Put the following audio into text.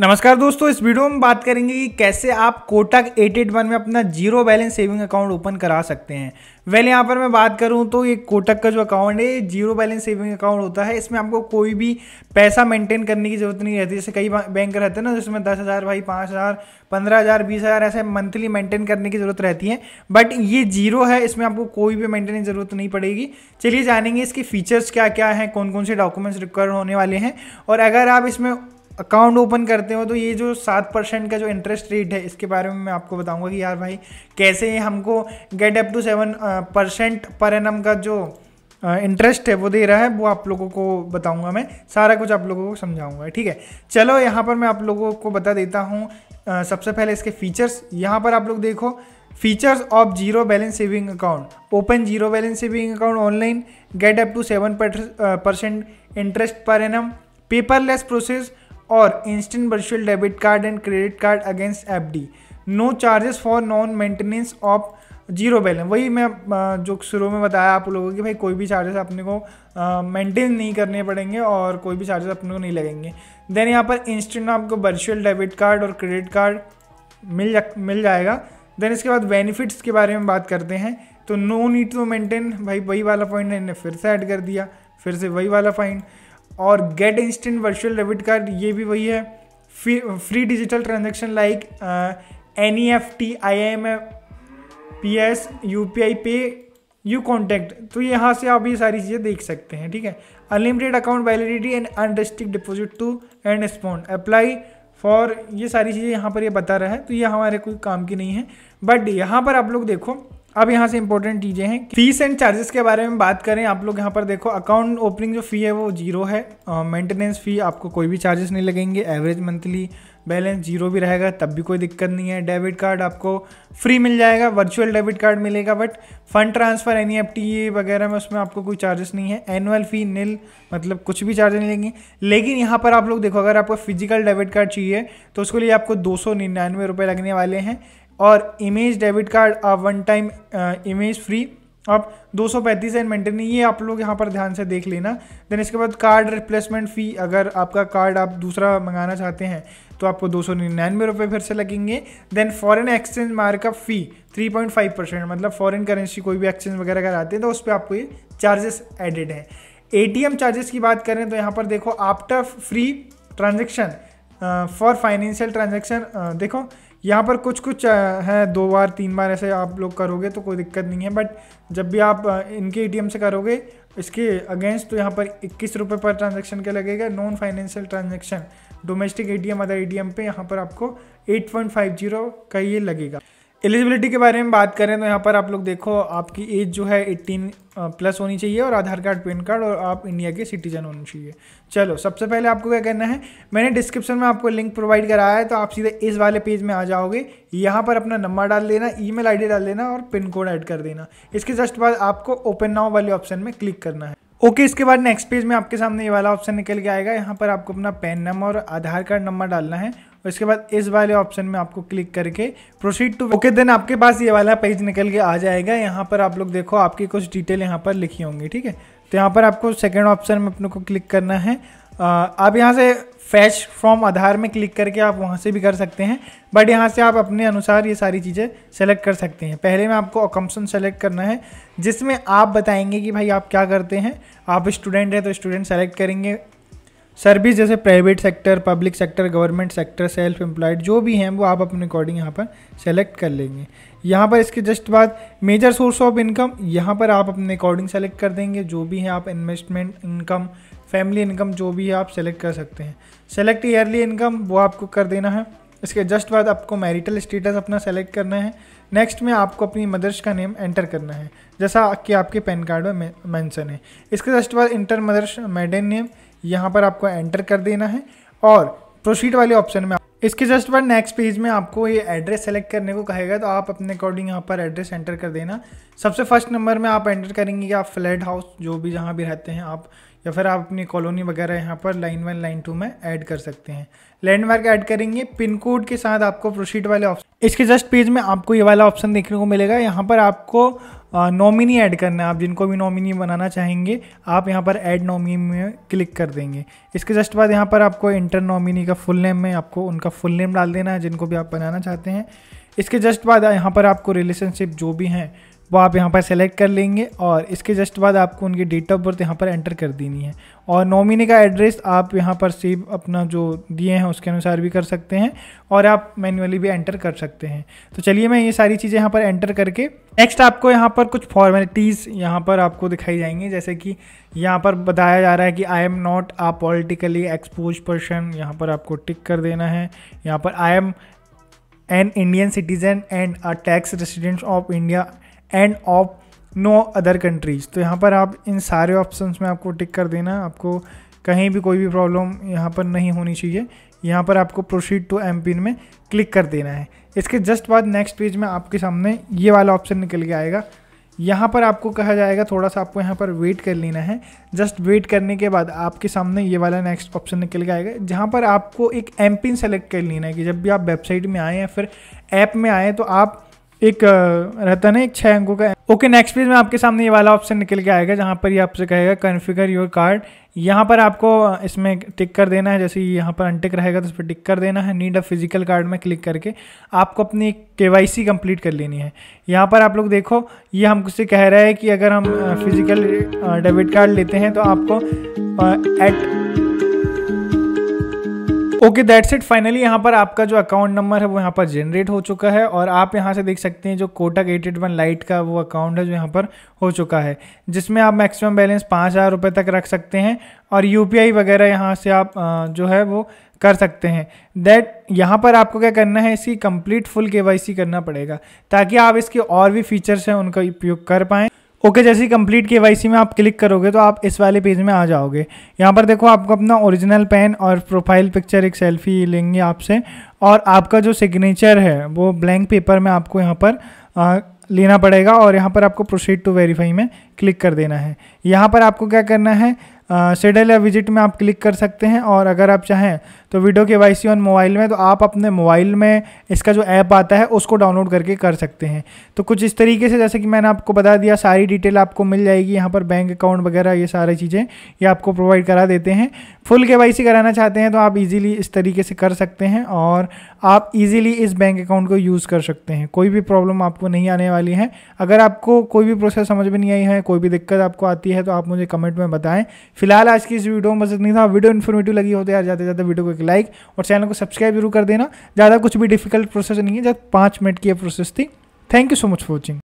नमस्कार दोस्तों इस वीडियो में बात करेंगे कि कैसे आप कोटक 881 में अपना zero balance saving account open करा सकते हैं वेल यहाँ पर मैं बात करूँ तो ये कोटक का जो अकाउंट है ये जीरो बैलेंस सेविंग अकाउंट होता है इसमें आपको कोई भी पैसा मेंटेन करने की जरूरत नहीं रहती जैसे कई बैंक रहते हैं ना जिसमें दस हज़ार भाई पाँच हज़ार पंद्रह हज़ार बीस हज़ार ऐसे मंथली मेंटेन करने की ज़रूरत रहती है बट ये जीरो है इसमें आपको कोई भी मेंटेन की ज़रूरत नहीं पड़ेगी चलिए जानेंगे इसके फीचर्स क्या क्या हैं कौन कौन से डॉक्यूमेंट्स रिक्वायर होने वाले हैं और अगर आप इसमें अकाउंट ओपन करते हो तो ये जो सात परसेंट का जो इंटरेस्ट रेट है इसके बारे में मैं आपको बताऊंगा कि यार भाई कैसे हमको get up to seven percent पर एन का जो इंटरेस्ट है वो दे रहा है वो आप लोगों को बताऊंगा मैं सारा कुछ आप लोगों को समझाऊंगा ठीक है चलो यहाँ पर मैं आप लोगों को बता देता हूँ सबसे पहले इसके फीचर्स यहाँ पर आप लोग देखो features of zero balance saving account open zero balance saving account online get up to seven percent interest पर एम पेपरलेस प्रोसेस और instant virtual debit card and credit card against F D no charges for non maintenance of zero balance वही मैं जो शुरू में बताया आप लोगों की भाई कोई भी चार्जेस अपने को मेंटेन नहीं करने पड़ेंगे और कोई भी चार्जेस अपने को नहीं लगेंगे देन यहाँ पर इंस्टेंट आपको वर्चुअल डेबिट कार्ड और क्रेडिट कार्ड मिल जा मिल जाएगा देन इसके बाद बेनिफिट्स के बारे में बात करते हैं तो नो नीड टू मेंटेन भाई वही वाला पॉइंट इन्हें फिर से ऐड कर दिया फिर से वही वाला पॉइंट और get instant virtual debit card ये भी वही है free digital transaction like N E F T I M F P S U P I pay you contact तो यहाँ से आप ये सारी चीज़ें देख सकते हैं ठीक है unlimited account validity and unrestrict deposit to and spend apply for ये सारी चीज़ें यहाँ पर ये बता रहा है तो ये हमारे कोई काम की नहीं है बट यहाँ पर आप लोग देखो अब यहाँ से इंपॉर्टेंट चीज़ें हैं फीस एंड चार्जेस के बारे में बात करें आप लोग यहाँ पर देखो अकाउंट ओपनिंग जो फ़ी है वो जीरो है मेंटेनेंस फ़ी आपको कोई भी चार्जेस नहीं लगेंगे एवरेज मंथली बैलेंस जीरो भी रहेगा तब भी कोई दिक्कत नहीं है डेबिट कार्ड आपको फ्री मिल जाएगा वर्चुअल डेबिट कार्ड मिलेगा बट फंड ट्रांसफ़र एन वगैरह में उसमें आपको कोई चार्जेस नहीं है एनुअल फ़ी निल मतलब कुछ भी चार्जेस नहीं लेंगे लेकिन यहाँ पर आप लोग देखो अगर आपको फिजिकल डेबिट कार्ड चाहिए तो उसके लिए आपको दो सौ निन्यानवे लगने वाले हैं और image debit card one time image free आप दो सौ पैंतीस एंड मेंटेन ये आप लोग यहाँ पर ध्यान से देख लेना देन इसके बाद कार्ड रिप्लेसमेंट फ़ी अगर आपका कार्ड आप दूसरा मंगाना चाहते हैं तो आपको दो सौ निन्यानवे रुपये फिर से लगेंगे then foreign exchange markup fee three point five percent मतलब फॉरेन करेंसी कोई भी एक्सचेंज वगैरह अगर आते हैं तो उस पर आपको ये चार्जेस एडेड है ए चार्जेस की बात करें तो यहाँ पर देखो after free transaction for financial transaction देखो यहाँ पर कुछ कुछ हैं दो बार तीन बार ऐसे आप लोग करोगे तो कोई दिक्कत नहीं है बट जब भी आप इनके ए से करोगे इसके अगेंस्ट तो यहाँ पर इक्कीस रुपये पर ट्रांजेक्शन के लगेगा non financial transaction domestic A T M other A T M पे यहाँ पर आपको एट पॉइंट फाइव जीरो का ये लगेगा एलिजिबिलिटी के बारे में बात करें तो यहाँ पर आप लोग देखो आपकी एज जो है 18 प्लस होनी चाहिए और आधार कार्ड पेन कार्ड और आप इंडिया के सिटीजन होने चाहिए चलो सबसे पहले आपको क्या करना है मैंने डिस्क्रिप्शन में आपको लिंक प्रोवाइड कराया है तो आप सीधे इस वाले पेज में आ जाओगे यहाँ पर अपना नंबर डाल देना ई मेल डाल देना और पिन कोड ऐड कर देना इसके जस्ट बाद आपको ओपन नाव वाले ऑप्शन में क्लिक करना है ओके okay, इसके बाद नेक्स्ट पेज में आपके सामने ये वाला ऑप्शन निकल के आएगा यहाँ पर आपको अपना पैन नंबर और आधार कार्ड नंबर डालना है और इसके बाद इस वाले ऑप्शन में आपको क्लिक करके प्रोसीड टू ओके देन आपके पास ये वाला पेज निकल के आ जाएगा यहाँ पर आप लोग देखो आपकी कुछ डिटेल यहाँ पर लिखी होंगी ठीक है तो यहाँ पर आपको सेकेंड ऑप्शन में अपने को क्लिक करना है आप यहाँ से फैच फ्रॉम आधार में क्लिक करके आप वहाँ से भी कर सकते हैं बट यहाँ से आप अपने अनुसार ये सारी चीज़ें सेलेक्ट कर सकते हैं पहले में आपको अकम्पन सेलेक्ट करना है जिसमें आप बताएंगे कि भाई आप क्या करते हैं आप स्टूडेंट हैं तो स्टूडेंट सेलेक्ट करेंगे सर्विस जैसे private sector public sector government sector self employed जो भी हैं वो आप अपने अकॉर्डिंग यहाँ पर सेलेक्ट कर लेंगे यहाँ पर इसके जस्ट बाद मेजर सोर्स ऑफ इनकम यहाँ पर आप अपने अकॉर्डिंग सेलेक्ट कर देंगे जो भी हैं आप इन्वेस्टमेंट इनकम फैमिली इनकम जो भी है आप सेलेक्ट कर सकते हैं सेलेक्ट ईयरली इनकम वो आपको कर देना है इसके जस्ट बाद आपको मैरिटल स्टेटस अपना सेलेक्ट करना है नेक्स्ट में आपको अपनी मदर्स का नेम एंटर करना है जैसा कि आपके पैन कार्ड में मैंसन है इसके जस्ट बाद इंटर मदर्स मैडन नेम यहाँ पर आपको एंटर कर देना है और प्रोसीड वाले ऑप्शन में इसके जस्ट बाद नेक्स्ट पेज में आपको ये एड्रेस सेलेक्ट करने को कहेगा तो आप अपने अकॉर्डिंग यहाँ पर एड्रेस एंटर कर देना सबसे फर्स्ट नंबर में आप एंटर करेंगे कि आप फ्लैट हाउस जो भी जहाँ भी रहते हैं आप या फिर आप अपनी कॉलोनी वगैरह यहाँ पर लाइन वन लाइन टू में ऐड कर सकते हैं लैंडमार्क ऐड करेंगे पिन कोड के साथ आपको प्रोसीड वाले ऑप्शन इसके जस्ट पेज में आपको ये वाला ऑप्शन देखने को मिलेगा यहाँ पर आपको नॉमिनी ऐड करना है आप जिनको भी नॉमिनी बनाना चाहेंगे आप यहाँ पर ऐड नॉमिनी में क्लिक कर देंगे इसके जस्ट बाद यहाँ पर आपको इंटर नॉमिनी का फुल नेम में आपको उनका फुल नेम डाल देना है जिनको भी आप बनाना चाहते हैं इसके जस्ट बाद यहाँ पर आपको रिलेशनशिप जो भी हैं वो आप यहाँ पर सेलेक्ट कर लेंगे और इसके जस्ट बाद आपको उनकी डेट ऑफ बर्थ यहाँ पर एंटर कर देनी है और नॉमिनी का एड्रेस आप यहाँ पर सेव अपना जो दिए हैं उसके अनुसार भी कर सकते हैं और आप मैन्युअली भी एंटर कर सकते हैं तो चलिए मैं ये सारी चीज़ें यहाँ पर एंटर करके नेक्स्ट आपको यहाँ पर कुछ फॉर्मेलिटीज़ यहाँ पर आपको दिखाई जाएंगी जैसे कि यहाँ पर बताया जा रहा है कि I am not a politically exposed person यहाँ पर आपको टिक कर देना है यहाँ पर I am an Indian citizen and a tax resident of India and of no other countries तो यहाँ पर आप इन सारे ऑप्शन में आपको टिक कर देना आपको कहीं भी कोई भी प्रॉब्लम यहाँ पर नहीं होनी चाहिए यहाँ पर आपको प्रोसीड टू एम पिन में क्लिक कर देना है इसके जस्ट बाद नेक्स्ट पेज में आपके सामने ये वाला ऑप्शन निकल के आएगा यहाँ पर आपको कहा जाएगा थोड़ा सा आपको यहाँ पर वेट कर लेना है जस्ट वेट करने के बाद आपके सामने ये वाला नेक्स्ट ऑप्शन निकल के आएगा जहाँ पर आपको एक एम पिन सेलेक्ट कर लेना है कि जब भी आप वेबसाइट में आएँ या फिर ऐप में आएँ तो आप एक रहता ना एक छः अंकों का ओके नेक्स्ट पेज में आपके सामने ये वाला ऑप्शन निकल के आएगा जहाँ पर ये आपसे कहेगा कन्फिगर योर कार्ड यहाँ पर आपको इसमें टिक कर देना है जैसे यहाँ पर अनटिक रहेगा तो इस पर टिक कर देना है नीड अ फिजिकल कार्ड में क्लिक करके आपको अपनी के वाई सी कंप्लीट कर लेनी है यहाँ पर आप लोग देखो ये हमसे कह रहा है कि अगर हम फिजिकल डेबिट कार्ड लेते हैं तो आपको at okay that's it finally यहाँ पर आपका जो अकाउंट नंबर है वो यहाँ पर जनरेट हो चुका है और आप यहाँ से देख सकते हैं जो Kotak eight eight one lite का वो अकाउंट है जो यहाँ पर हो चुका है जिसमें आप मैक्सिमम बैलेंस पाँच हज़ार रुपये तक रख सकते हैं और यू वगैरह यहाँ से आप जो है वो कर सकते हैं दैट यहाँ पर आपको क्या करना है इसकी कंप्लीट फुल के करना पड़ेगा ताकि आप इसके और भी फीचर्स हैं उनका उपयोग कर पाएँ ओके जैसे ही कंप्लीट के में आप क्लिक करोगे तो आप इस वाले पेज में आ जाओगे यहाँ पर देखो आपको अपना ओरिजिनल पेन और प्रोफाइल पिक्चर एक सेल्फी लेंगे आपसे और आपका जो सिग्नेचर है वो ब्लैंक पेपर में आपको यहाँ पर आ, लेना पड़ेगा और यहाँ पर आपको प्रोसीड टू वेरीफाई में क्लिक कर देना है यहाँ पर आपको क्या करना है शेडल या विजिट में आप क्लिक कर सकते हैं और अगर आप चाहें तो वीडियो के वाई ऑन मोबाइल में तो आप अपने मोबाइल में इसका जो ऐप आता है उसको डाउनलोड करके कर सकते हैं तो कुछ इस तरीके से जैसे कि मैंने आपको बता दिया सारी डिटेल आपको मिल जाएगी यहाँ पर बैंक अकाउंट वगैरह ये सारी चीज़ें ये आपको प्रोवाइड करा देते हैं फुल के कराना चाहते हैं तो आप इजीली इस तरीके से कर सकते हैं और आप इजीली इस बैंक अकाउंट को यूज़ कर सकते हैं कोई भी प्रॉब्लम आपको नहीं आने वाली है अगर आपको कोई भी प्रोसेस समझ में नहीं आई है कोई भी दिक्कत आपको आती है तो आप मुझे कमेंट में बताएं फिलहाल आज की इस वीडियो में बस इतनी था वीडियो इन्फॉर्मेटिव लगी होते तो यार जाते जाते वीडियो को एक लाइक और चैनल को सब्सक्राइब जरूर कर देना ज़्यादा कुछ भी डिफिकल्ट प्रोसेस नहीं है जब पाँच मिनट की प्रोसेस थी thank you so much for watching